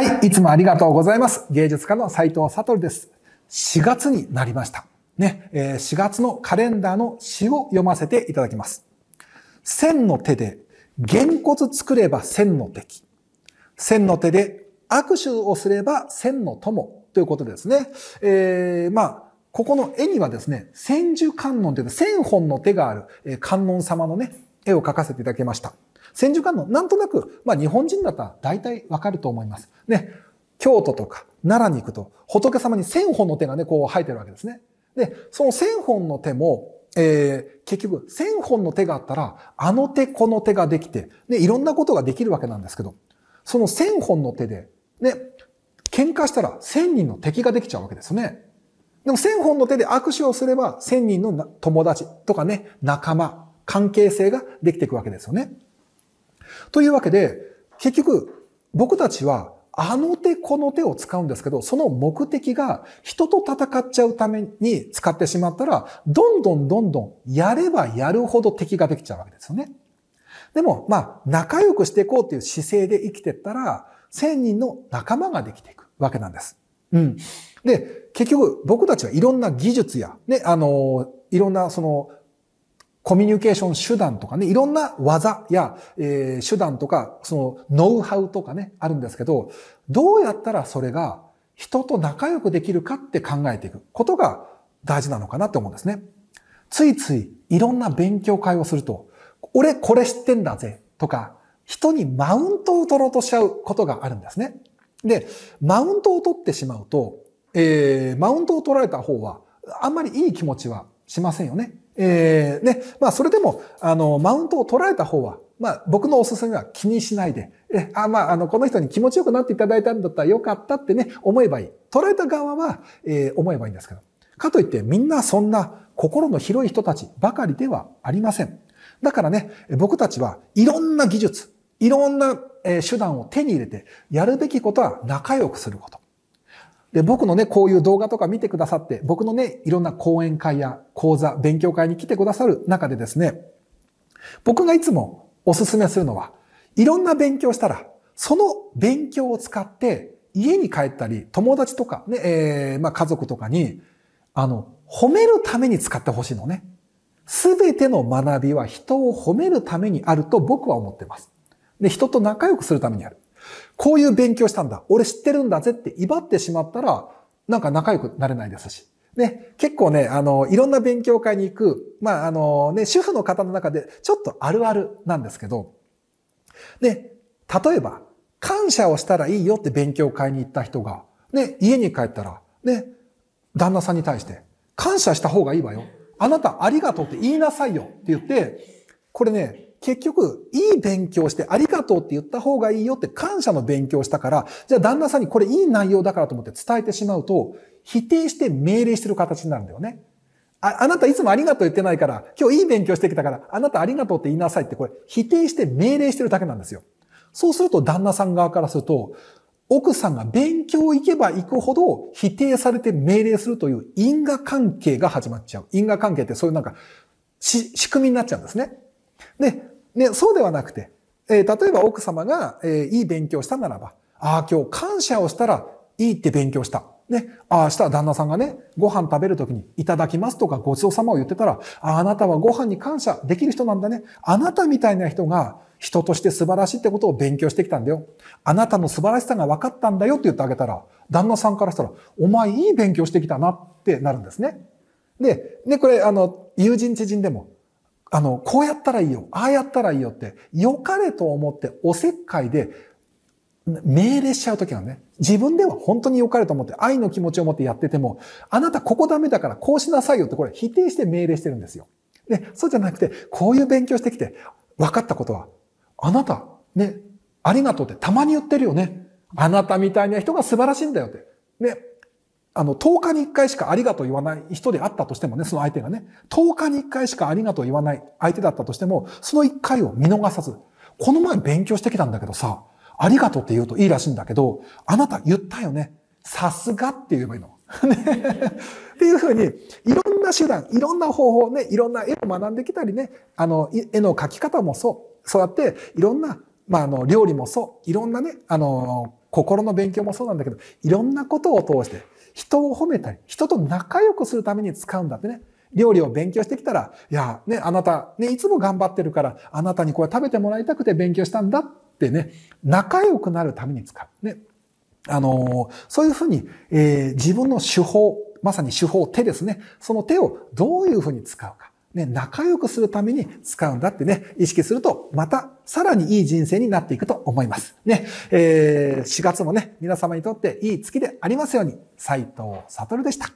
はい、いつもありがとうございます。芸術家の斉藤悟です。4月になりました。ね、4月のカレンダーの詩を読ませていただきます。千の手で、げんこつ作れば千の敵。千の手で握手をすれば千の友ということですね。えー、まあ、ここの絵にはですね、千手観音という千本の手がある観音様のね、絵を描かせていただきました。千手観音、なんとなく、まあ日本人だったら大体わかると思います。ね、京都とか奈良に行くと仏様に千本の手がね、こう生えてるわけですね。で、その千本の手も、えー、結局、千本の手があったら、あの手この手ができて、ね、いろんなことができるわけなんですけど、その千本の手で、ね、喧嘩したら千人の敵ができちゃうわけですね。でも千本の手で握手をすれば、千人の友達とかね、仲間、関係性ができていくわけですよね。というわけで、結局、僕たちは、あの手この手を使うんですけど、その目的が人と戦っちゃうために使ってしまったら、どんどんどんどんやればやるほど敵ができちゃうわけですよね。でも、まあ、仲良くしていこうっていう姿勢で生きてったら、千人の仲間ができていくわけなんです。うん。で、結局僕たちはいろんな技術や、ね、あの、いろんなそのコミュニケーション手段とかね、いろんな技や、えー、手段とか、そのノウハウとかね、あるんですけど、どうやったらそれが人と仲良くできるかって考えていくことが大事なのかなって思うんですね。ついついいろんな勉強会をすると、俺これ知ってんだぜとか、人にマウントを取ろうとしちゃうことがあるんですね。で、マウントを取ってしまうと、えー、マウントを取られた方は、あんまりいい気持ちはしませんよね。えー、ね、まあそれでも、あの、マウントを取られた方は、まあ僕のおすすめは気にしないで、え、あ、まああの、この人に気持ちよくなっていただいたんだったらよかったってね、思えばいい。取られた側は、えー、思えばいいんですけど。かといってみんなそんな心の広い人たちばかりではありません。だからね、僕たちはいろんな技術、いろんな手段を手に入れて、やるべきことは仲良くすること。で、僕のね、こういう動画とか見てくださって、僕のね、いろんな講演会や講座、勉強会に来てくださる中でですね、僕がいつもおすすめするのは、いろんな勉強したら、その勉強を使って、家に帰ったり、友達とかね、えー、まあ家族とかに、あの、褒めるために使ってほしいのね。すべての学びは人を褒めるためにあると僕は思ってます。で、人と仲良くするためにある。こういう勉強したんだ。俺知ってるんだぜって威張ってしまったら、なんか仲良くなれないですし。ね、結構ね、あの、いろんな勉強会に行く、まあ、あのね、主婦の方の中でちょっとあるあるなんですけど、で、例えば、感謝をしたらいいよって勉強会に行った人が、ね、家に帰ったら、ね、旦那さんに対して、感謝した方がいいわよ。あなたありがとうって言いなさいよって言って、これね、結局、いい勉強してありがとうって言った方がいいよって感謝の勉強したから、じゃあ旦那さんにこれいい内容だからと思って伝えてしまうと、否定して命令してる形になるんだよね。あ、あなたいつもありがとう言ってないから、今日いい勉強してきたから、あなたありがとうって言いなさいってこれ、否定して命令してるだけなんですよ。そうすると旦那さん側からすると、奥さんが勉強行けば行くほど否定されて命令するという因果関係が始まっちゃう。因果関係ってそういうなんか、仕組みになっちゃうんですね。で、ね、そうではなくて、えー、例えば奥様が、えー、いい勉強したならば、ああ、今日感謝をしたらいいって勉強した。ね、ああ、明日は旦那さんがね、ご飯食べるときにいただきますとかごちそうさまを言ってたら、ああなたはご飯に感謝できる人なんだね。あなたみたいな人が人として素晴らしいってことを勉強してきたんだよ。あなたの素晴らしさが分かったんだよって言ってあげたら、旦那さんからしたら、お前いい勉強してきたなってなるんですね。で、ね、これ、あの、友人知人でも、あの、こうやったらいいよ、ああやったらいいよって、良かれと思っておせっかいで命令しちゃうときはね、自分では本当に良かれと思って愛の気持ちを持ってやってても、あなたここダメだからこうしなさいよってこれ否定して命令してるんですよ。で、そうじゃなくて、こういう勉強してきて分かったことは、あなた、ね、ありがとうってたまに言ってるよね。あなたみたいな人が素晴らしいんだよって。ね、あの、10日に1回しかありがとう言わない人であったとしてもね、その相手がね、10日に1回しかありがとう言わない相手だったとしても、その1回を見逃さず、この前勉強してきたんだけどさ、ありがとうって言うといいらしいんだけど、あなた言ったよね。さすがって言えばいいの。ね。っていうふうに、いろんな手段、いろんな方法ね、いろんな絵を学んできたりね、あの、絵の描き方もそう。そうやって、いろんな、まあ、あの、料理もそう。いろんなね、あの、心の勉強もそうなんだけど、いろんなことを通して、人を褒めたり、人と仲良くするために使うんだってね。料理を勉強してきたら、いや、ね、あなた、ね、いつも頑張ってるから、あなたにこれ食べてもらいたくて勉強したんだってね、仲良くなるために使う。ね。あのー、そういうふうに、えー、自分の手法、まさに手法、手ですね。その手をどういうふうに使うか。ね、仲良くするために使うんだってね、意識すると、また、さらにいい人生になっていくと思います。ね、えー、4月もね、皆様にとっていい月でありますように、斉藤悟でした。